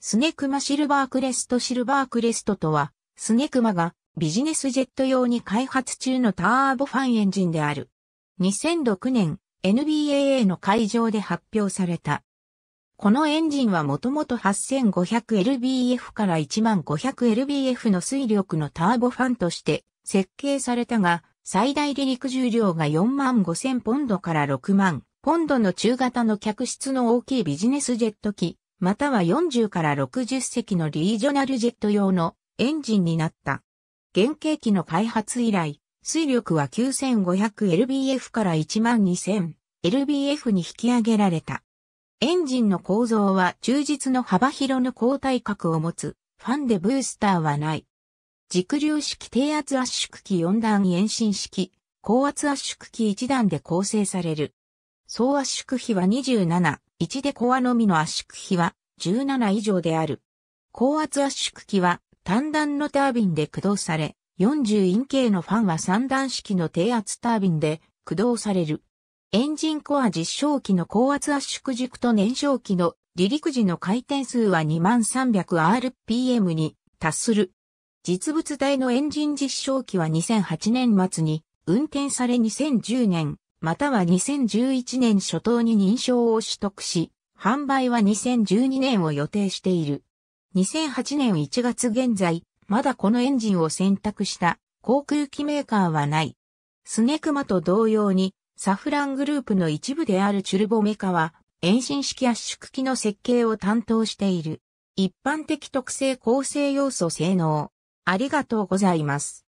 スネクマシルバークレストシルバークレストとは、スネクマがビジネスジェット用に開発中のターボファンエンジンである。2006年 NBAA の会場で発表された。このエンジンはもともと 8500LBF から 1500LBF の水力のターボファンとして設計されたが、最大離陸重量が4万5000ポンドから6万ポンドの中型の客室の大きいビジネスジェット機または40から60隻のリージョナルジェット用のエンジンになった。原型機の開発以来、水力は 9500lbf から 12000lbf に引き上げられた。エンジンの構造は忠実の幅広の高体角を持つ、ファンでブースターはない。軸流式低圧圧縮機4段延伸式、高圧圧縮機1段で構成される。総圧縮比は27、1でコアのみの圧縮比は17以上である。高圧圧縮機は単段のタービンで駆動され、40イン系のファンは3段式の低圧タービンで駆動される。エンジンコア実証機の高圧圧縮軸と燃焼機の離陸時の回転数は 2300rpm に達する。実物大のエンジン実証機は2008年末に運転され2010年または2011年初頭に認証を取得し、販売は2012年を予定している。2008年1月現在、まだこのエンジンを選択した航空機メーカーはない。スネクマと同様に、サフラングループの一部であるチュルボメカは、遠心式圧縮機の設計を担当している。一般的特性構成要素性能。ありがとうございます。